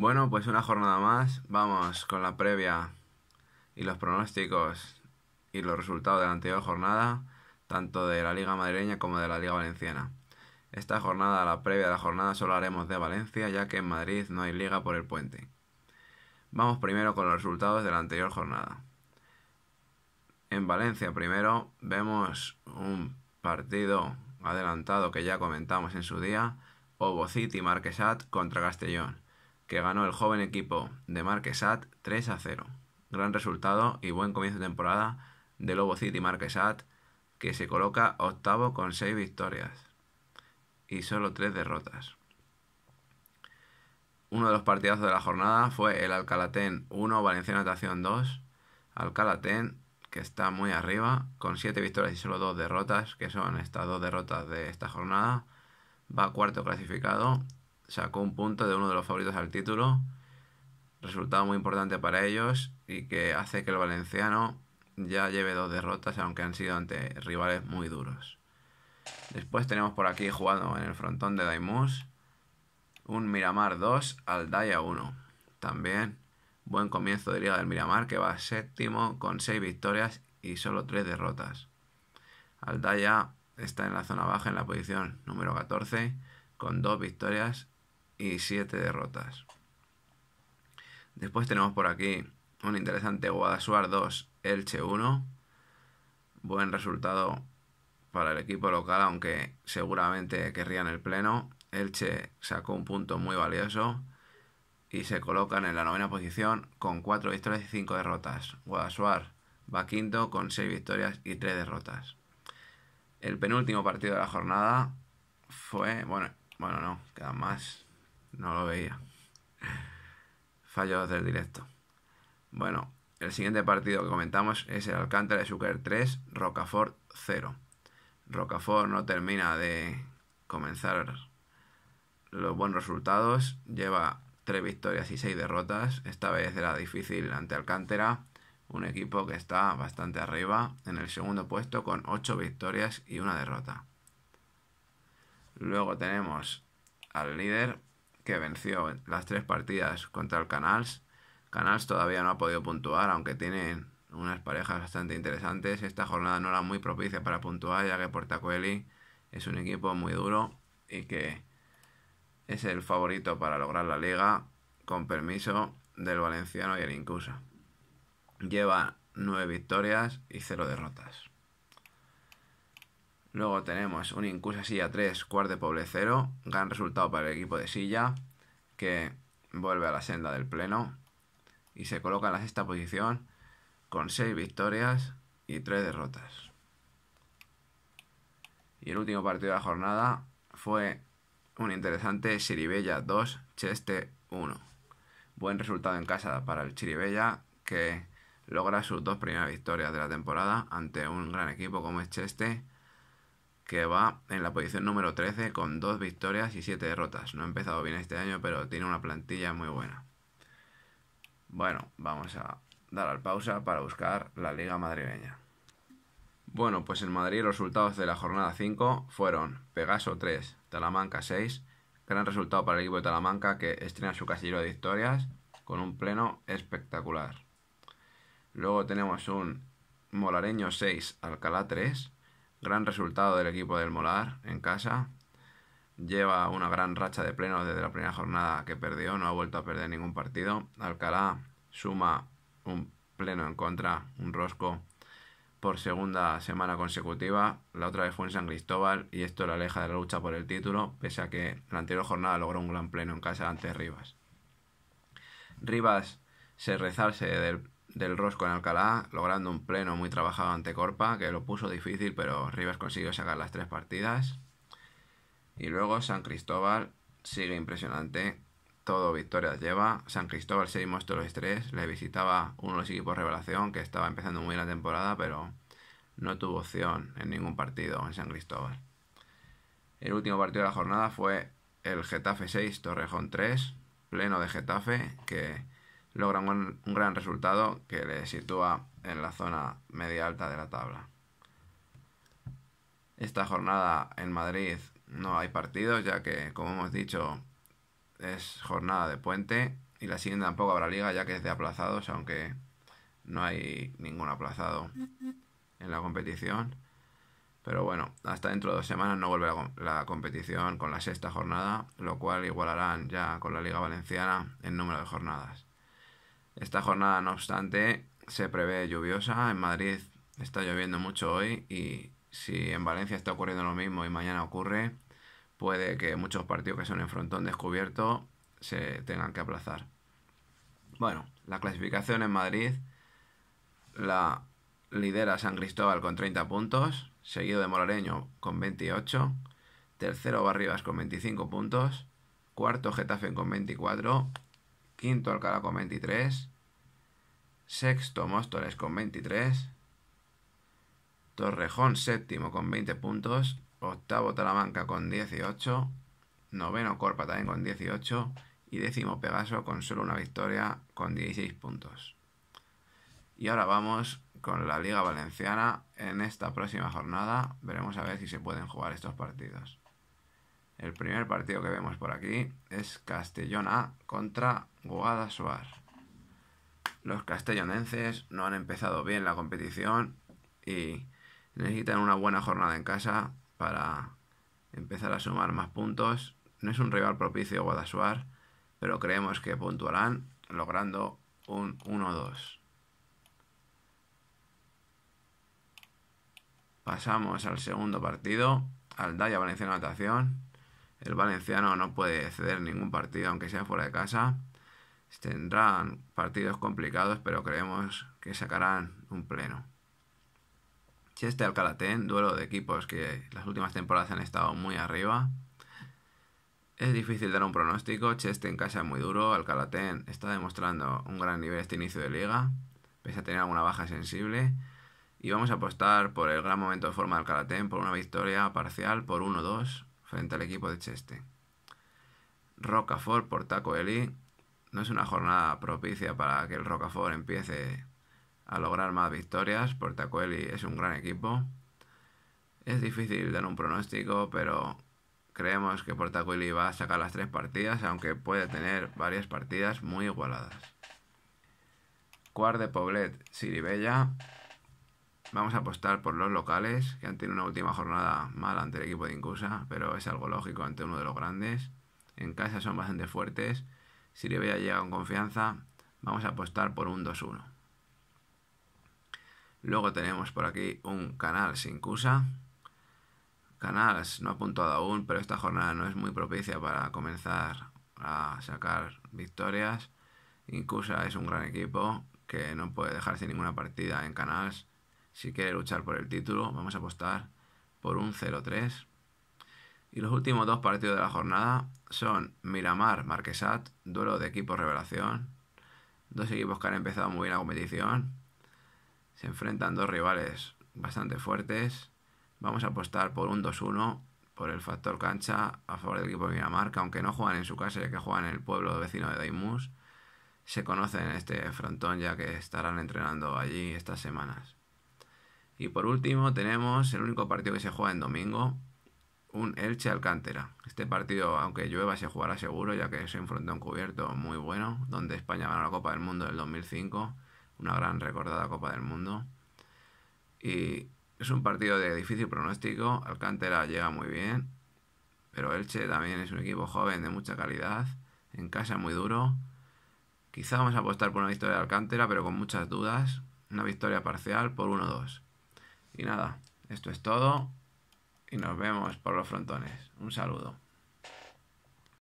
Bueno, pues una jornada más. Vamos con la previa y los pronósticos y los resultados de la anterior jornada, tanto de la Liga Madrileña como de la Liga Valenciana. Esta jornada, la previa de la jornada, solo haremos de Valencia, ya que en Madrid no hay liga por el puente. Vamos primero con los resultados de la anterior jornada. En Valencia primero vemos un partido adelantado que ya comentamos en su día, Ovo Marquesat contra Castellón que ganó el joven equipo de Marquesat 3 a 0. Gran resultado y buen comienzo de temporada de Lobo City Marquesat, que se coloca octavo con 6 victorias y solo 3 derrotas. Uno de los partidazos de la jornada fue el Alcalatén 1, Valenciana Natación 2. Alcalatén, que está muy arriba, con 7 victorias y solo 2 derrotas, que son estas dos derrotas de esta jornada. Va cuarto clasificado sacó un punto de uno de los favoritos al título, resultado muy importante para ellos y que hace que el valenciano ya lleve dos derrotas, aunque han sido ante rivales muy duros. Después tenemos por aquí jugando en el frontón de Daimus un Miramar 2 al Daya 1. También buen comienzo de del Miramar que va séptimo con 6 victorias y solo 3 derrotas. Aldaya está en la zona baja en la posición número 14 con dos victorias y 7 derrotas. Después tenemos por aquí un interesante Guadalajara 2, Elche 1. Buen resultado para el equipo local, aunque seguramente querrían el pleno. Elche sacó un punto muy valioso y se colocan en la novena posición con 4 victorias y 5 derrotas. Guadalajara va quinto con 6 victorias y 3 derrotas. El penúltimo partido de la jornada fue, bueno, bueno, no, queda más. No lo veía. Fallo del directo. Bueno, el siguiente partido que comentamos es el Alcántara de Sucre 3, Rocafort 0. Rocafort no termina de comenzar los buenos resultados. Lleva 3 victorias y 6 derrotas. Esta vez era difícil ante Alcántara, un equipo que está bastante arriba, en el segundo puesto con 8 victorias y una derrota. Luego tenemos al líder que venció las tres partidas contra el Canals. Canals todavía no ha podido puntuar, aunque tiene unas parejas bastante interesantes. Esta jornada no era muy propicia para puntuar, ya que Portacueli es un equipo muy duro y que es el favorito para lograr la liga, con permiso del Valenciano y el Incusa. Lleva nueve victorias y cero derrotas. Luego tenemos un Incusa Silla 3, cuarto de pobre Gran resultado para el equipo de Silla, que vuelve a la senda del pleno y se coloca en la sexta posición con 6 victorias y 3 derrotas. Y el último partido de la jornada fue un interesante Chiribella 2, Cheste 1. Buen resultado en casa para el Chiribella que logra sus dos primeras victorias de la temporada ante un gran equipo como es Cheste que va en la posición número 13 con dos victorias y siete derrotas. No ha empezado bien este año, pero tiene una plantilla muy buena. Bueno, vamos a dar al pausa para buscar la liga madrileña. Bueno, pues en Madrid los resultados de la jornada 5 fueron Pegaso 3, Talamanca 6. Gran resultado para el equipo de Talamanca que estrena su casillero de victorias con un pleno espectacular. Luego tenemos un Molareño 6, Alcalá 3. Gran resultado del equipo del Molar en casa. Lleva una gran racha de pleno desde la primera jornada que perdió, no ha vuelto a perder ningún partido. Alcalá suma un pleno en contra, un rosco por segunda semana consecutiva. La otra vez fue en San Cristóbal y esto le aleja de la lucha por el título, pese a que la anterior jornada logró un gran pleno en casa ante Rivas. Rivas se rezarse del del Rosco en Alcalá, logrando un pleno muy trabajado ante Corpa, que lo puso difícil, pero Rivas consiguió sacar las tres partidas. Y luego San Cristóbal sigue impresionante, todo victorias lleva. San Cristóbal se todos los tres, le visitaba uno de los equipos revelación, que estaba empezando muy bien la temporada, pero no tuvo opción en ningún partido en San Cristóbal. El último partido de la jornada fue el Getafe 6, Torrejón 3, pleno de Getafe, que logran un, gran resultado que le sitúa en la zona media alta de la tabla. Esta jornada en Madrid no hay partidos, ya que, como hemos dicho, es jornada de puente y la siguiente tampoco habrá liga, ya que es de aplazados, aunque no hay ningún aplazado en la competición. Pero bueno, hasta dentro de dos semanas no vuelve la, competición con la sexta jornada, lo cual igualarán ya con la Liga Valenciana el número de jornadas. Esta jornada, no obstante, se prevé lluviosa. En Madrid está lloviendo mucho hoy y si en Valencia está ocurriendo lo mismo y mañana ocurre, puede que muchos partidos que son en frontón descubierto se tengan que aplazar. Bueno, la clasificación en Madrid la lidera San Cristóbal con 30 puntos, seguido de Morareño con 28, tercero Barribas con 25 puntos, cuarto Getafe con 24 Quinto Alcalá con 23. Sexto Móstoles con 23. Torrejón séptimo con 20 puntos. Octavo Talamanca con 18. Noveno Corpa también con 18. Y décimo Pegaso con solo una victoria con 16 puntos. Y ahora vamos con la Liga Valenciana en esta próxima jornada. Veremos a ver si se pueden jugar estos partidos. El primer partido que vemos por aquí es A contra Guadasuar. Los castellonenses no han empezado bien la competición y necesitan una buena jornada en casa para empezar a sumar más puntos. No es un rival propicio Guadasuar, pero creemos que puntuarán logrando un 1-2. Pasamos al segundo partido, al Daya Valenciana Natación el valenciano no puede ceder ningún partido, aunque sea fuera de casa. Tendrán partidos complicados, pero creemos que sacarán un pleno. Cheste Alcalatén, duelo de equipos que las últimas temporadas han estado muy arriba. Es difícil dar un pronóstico, Cheste en casa es muy duro, Alcalatén está demostrando un gran nivel este inicio de liga, pese a tener alguna baja sensible. Y vamos a apostar por el gran momento de forma de Alcalatén, por una victoria parcial, por 1-2 frente al equipo de Cheste. Rocafort por Taco Eli. No es una jornada propicia para que el Rocafort empiece a lograr más victorias. Eli es un gran equipo. Es difícil dar un pronóstico, pero creemos que Eli va a sacar las tres partidas, aunque puede tener varias partidas muy igualadas. Cuar de Poblet, Siribella. Vamos a apostar por los locales, que han tenido una última jornada mala ante el equipo de Incusa, pero es algo lógico ante uno de los grandes. En casa son bastante fuertes. Si Rivera llega con confianza, vamos a apostar por un 2-1. Luego tenemos por aquí un canal incusa Canals no ha apuntado aún, pero esta jornada no es muy propicia para comenzar a sacar victorias. Incusa es un gran equipo que no puede dejarse ninguna partida en Canals si quiere luchar por el título. Vamos a apostar por un 0-3. Y los últimos dos partidos de la jornada son Miramar Marquesat, duelo de equipo revelación. Dos equipos que han empezado muy bien la competición. Se enfrentan dos rivales bastante fuertes. Vamos a apostar por un 2-1 por el factor cancha a favor del equipo de Miramar, que aunque no juegan en su casa, ya que juegan en el pueblo vecino de Daimus, se conocen en este frontón ya que estarán entrenando allí estas semanas. Y por último tenemos el único partido que se juega en domingo, un Elche Alcántara. Este partido, aunque llueva, se jugará seguro, ya que es un cubierto muy bueno, donde España ganó la Copa del Mundo el 2005, una gran recordada Copa del Mundo. Y es un partido de difícil pronóstico, Alcántara llega muy bien, pero Elche también es un equipo joven de mucha calidad, en casa muy duro. Quizá vamos a apostar por una victoria de Alcántara, pero con muchas dudas, una victoria parcial por 1-2. Y nada, esto es todo y nos vemos por los frontones. Un saludo.